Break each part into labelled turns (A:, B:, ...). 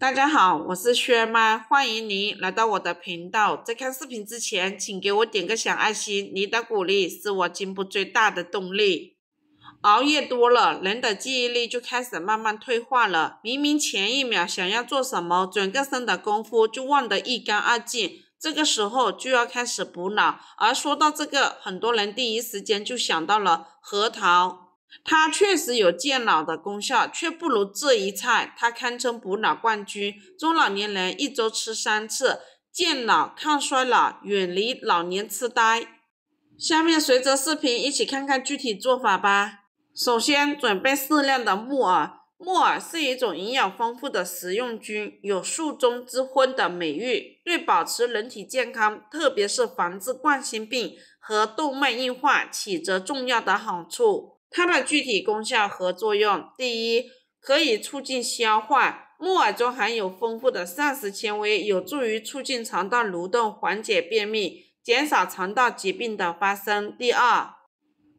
A: 大家好，我是薛妈，欢迎您来到我的频道。在看视频之前，请给我点个小爱心，你的鼓励是我进步最大的动力。熬夜多了，人的记忆力就开始慢慢退化了。明明前一秒想要做什么，转个身的功夫就忘得一干二净。这个时候就要开始补脑，而说到这个，很多人第一时间就想到了核桃。它确实有健脑的功效，却不如这一菜，它堪称补脑冠军。中老年人一周吃三次，健脑、抗衰老、远离老年痴呆。下面随着视频一起看看具体做法吧。首先准备适量的木耳，木耳是一种营养丰富的食用菌，有“树中之荤”的美誉，对保持人体健康，特别是防治冠心病和动脉硬化，起着重要的好处。它的具体功效和作用：第一，可以促进消化。木耳中含有丰富的膳食纤维，有助于促进肠道蠕动，缓解便秘，减少肠道疾病的发生。第二，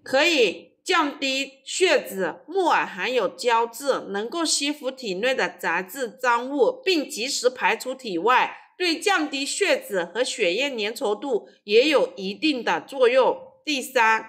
A: 可以降低血脂。木耳含有胶质，能够吸附体内的杂质脏物，并及时排出体外，对降低血脂和血液粘稠度也有一定的作用。第三，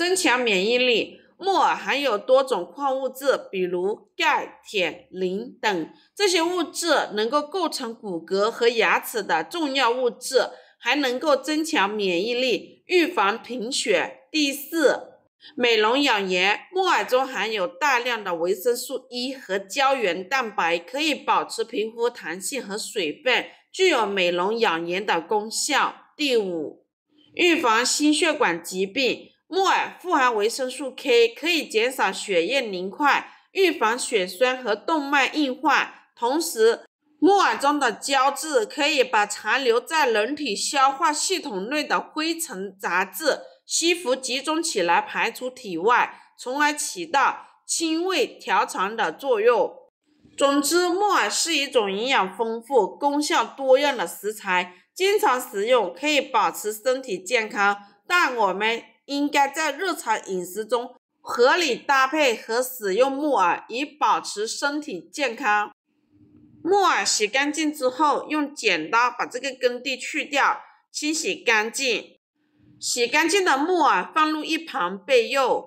A: 增强免疫力，木耳含有多种矿物质，比如钙、铁、磷等，这些物质能够构成骨骼和牙齿的重要物质，还能够增强免疫力，预防贫血。第四，美容养颜，木耳中含有大量的维生素 E 和胶原蛋白，可以保持皮肤弹性和水分，具有美容养颜的功效。第五，预防心血管疾病。木耳富含维生素 K，可以减少血液凝块，预防血栓和动脉硬化。同时，木耳中的胶质可以把残留在人体消化系统内的灰尘、杂质吸附、集中起来排出体外，从而起到清胃、调肠的作用。总之，木耳是一种营养丰富、功效多样的食材，经常食用可以保持身体健康。但我们应该在日常饮食中合理搭配和使用木耳，以保持身体健康。木耳洗干净之后，用剪刀把这个根蒂去掉，清洗干净。洗干净的木耳放入一旁备用。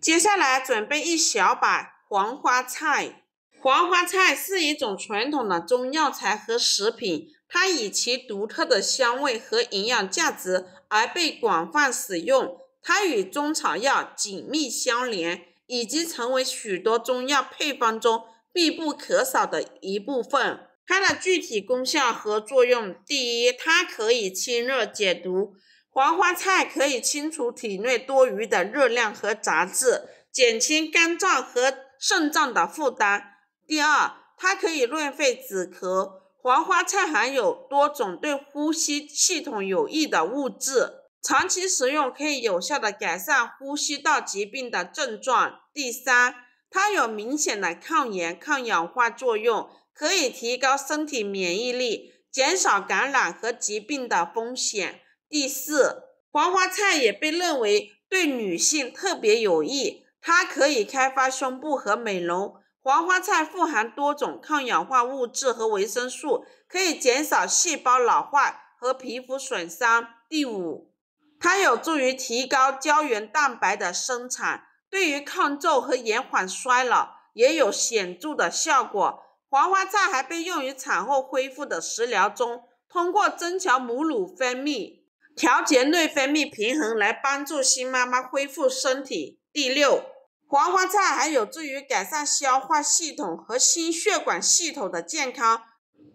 A: 接下来准备一小把黄花菜，黄花菜是一种传统的中药材和食品。它以其独特的香味和营养价值而被广泛使用。它与中草药紧密相连，已经成为许多中药配方中必不可少的一部分。它的具体功效和作用：第一，它可以清热解毒。黄花菜可以清除体内多余的热量和杂质，减轻肝脏和肾脏的负担。第二，它可以润肺止咳。黄花菜含有多种对呼吸系统有益的物质，长期食用可以有效地改善呼吸道疾病的症状。第三，它有明显的抗炎、抗氧化作用，可以提高身体免疫力，减少感染和疾病的风险。第四，黄花菜也被认为对女性特别有益，它可以开发胸部和美容。黄花菜富含多种抗氧化物质和维生素，可以减少细胞老化和皮肤损伤。第五，它有助于提高胶原蛋白的生产，对于抗皱和延缓衰老也有显著的效果。黄花菜还被用于产后恢复的食疗中，通过增强母乳分泌、调节内分泌平衡来帮助新妈妈恢复身体。第六。黄花菜还有助于改善消化系统和心血管系统的健康。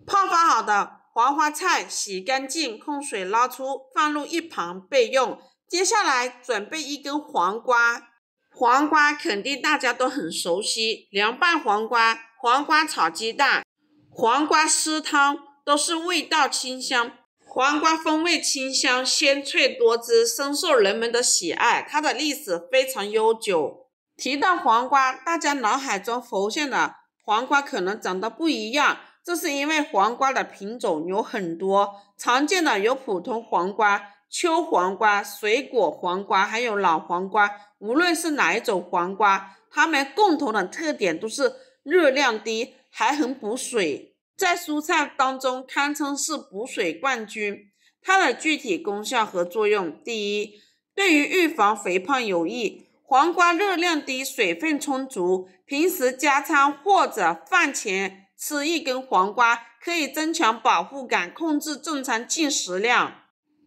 A: 泡发好的黄花菜洗干净，控水捞出，放入一旁备用。接下来准备一根黄瓜，黄瓜肯定大家都很熟悉，凉拌黄瓜、黄瓜炒鸡蛋、黄瓜丝汤都是味道清香，黄瓜风味清香鲜脆多汁，深受人们的喜爱。它的历史非常悠久。提到黄瓜，大家脑海中浮现的黄瓜可能长得不一样，这是因为黄瓜的品种有很多，常见的有普通黄瓜、秋黄瓜、水果黄瓜，还有老黄瓜。无论是哪一种黄瓜，它们共同的特点都是热量低，还很补水，在蔬菜当中堪称是补水冠军。它的具体功效和作用，第一，对于预防肥胖有益。黄瓜热量低，水分充足，平时加餐或者饭前吃一根黄瓜，可以增强饱腹感，控制正常进食量，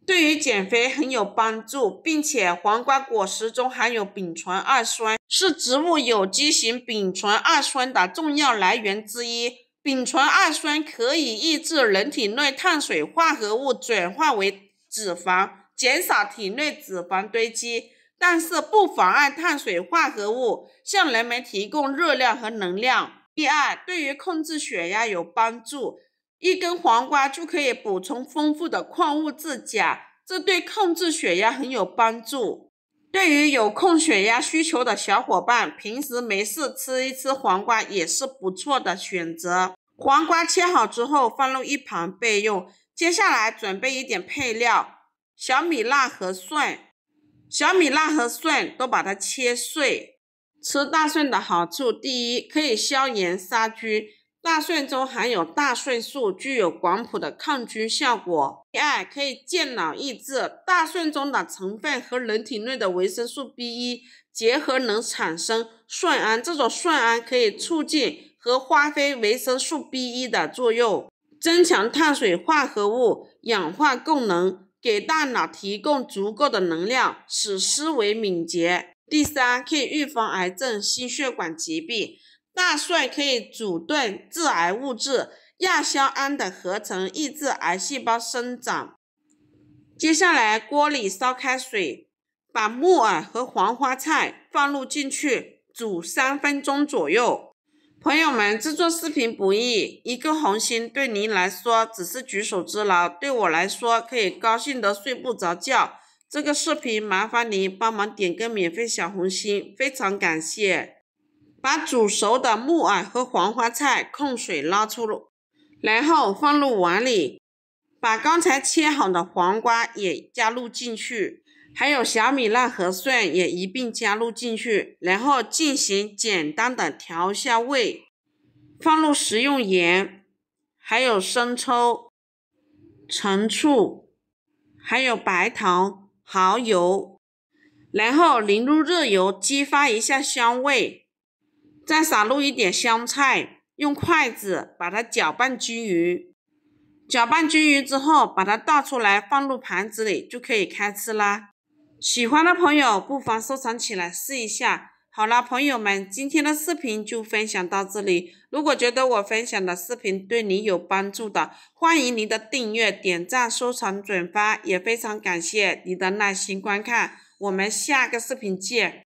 A: 对于减肥很有帮助。并且，黄瓜果实中含有丙醇二酸，是植物有机型丙醇二酸的重要来源之一。丙醇二酸可以抑制人体内碳水化合物转化为脂肪，减少体内脂肪堆积。但是不妨碍碳水化合物向人们提供热量和能量。第二，对于控制血压有帮助。一根黄瓜就可以补充丰富的矿物质钾，这对控制血压很有帮助。对于有控血压需求的小伙伴，平时没事吃一吃黄瓜也是不错的选择。黄瓜切好之后放入一旁备用。接下来准备一点配料：小米辣和蒜。小米辣和蒜都把它切碎。吃大蒜的好处：第一，可以消炎杀菌。大蒜中含有大蒜素，具有广谱的抗菌效果。第二，可以健脑益智。大蒜中的成分和人体内的维生素 B 一结合，能产生蒜胺。这种蒜胺可以促进和发挥维生素 B 一的作用，增强碳水化合物氧化功能。给大脑提供足够的能量，使思维敏捷。第三，可以预防癌症、心血管疾病。大蒜可以阻断致癌物质亚硝胺的合成，抑制癌细胞生长。接下来，锅里烧开水，把木耳和黄花菜放入进去，煮三分钟左右。朋友们，制作视频不易，一个红心对您来说只是举手之劳，对我来说可以高兴的睡不着觉。这个视频麻烦您帮忙点个免费小红心，非常感谢。把煮熟的木耳和黄花菜控水捞出，然后放入碗里，把刚才切好的黄瓜也加入进去。还有小米辣和蒜也一并加入进去，然后进行简单的调下味，放入食用盐，还有生抽、陈醋，还有白糖、蚝油，然后淋入热油激发一下香味，再撒入一点香菜，用筷子把它搅拌均匀，搅拌均匀之后把它倒出来放入盘子里就可以开吃啦。喜欢的朋友不妨收藏起来试一下。好了，朋友们，今天的视频就分享到这里。如果觉得我分享的视频对你有帮助的，欢迎您的订阅、点赞、收藏、转发，也非常感谢你的耐心观看。我们下个视频见。